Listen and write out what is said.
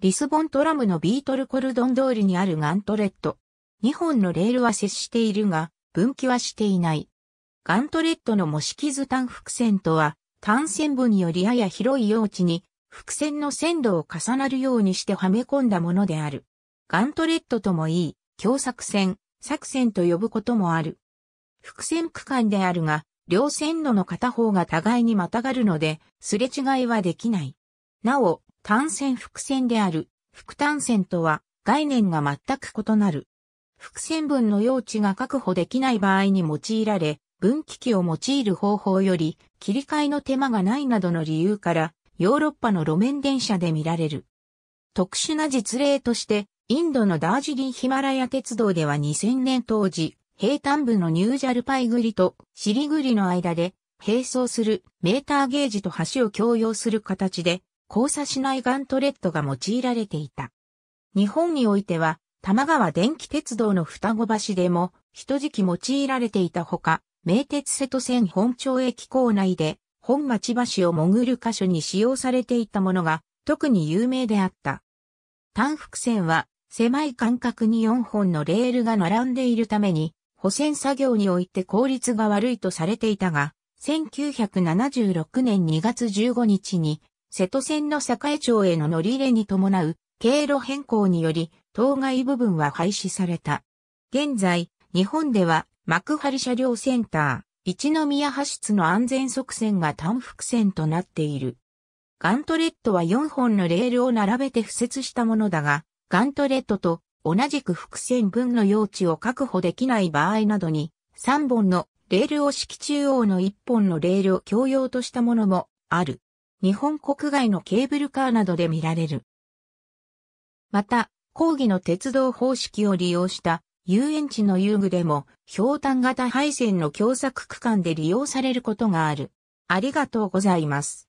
リスボントラムのビートルコルドン通りにあるガントレット。2本のレールは接しているが、分岐はしていない。ガントレットの模式図単伏線とは、単線部によりやや広い用地に、伏線の線路を重なるようにしてはめ込んだものである。ガントレットともいい、強作線、作線と呼ぶこともある。伏線区間であるが、両線路の片方が互いにまたがるので、すれ違いはできない。なお、単線複線である、副単線とは概念が全く異なる。複線分の用地が確保できない場合に用いられ、分岐器を用いる方法より切り替えの手間がないなどの理由からヨーロッパの路面電車で見られる。特殊な実例として、インドのダージリンヒマラヤ鉄道では2000年当時、平坦部のニュージャルパイグリとシリグリの間で、並走するメーターゲージと橋を共用する形で、交差しないガントレットが用いられていた。日本においては、玉川電気鉄道の双子橋でも、一時期用いられていたほか、名鉄瀬戸線本町駅構内で、本町橋を潜る箇所に使用されていたものが、特に有名であった。単幅線は、狭い間隔に4本のレールが並んでいるために、補線作業において効率が悪いとされていたが、1976年2月15日に瀬戸線の栄町への乗り入れに伴う経路変更により、当該部分は廃止された。現在、日本では幕張車両センター、一宮発出の安全側線が単複線となっている。ガントレットは4本のレールを並べて敷設したものだが、ガントレットと同じく複線分の用地を確保できない場合などに、3本のレールを敷き中央の1本のレールを共用としたものもある。日本国外のケーブルカーなどで見られる。また、講義の鉄道方式を利用した遊園地の遊具でも、氷炭型配線の狭窄区間で利用されることがある。ありがとうございます。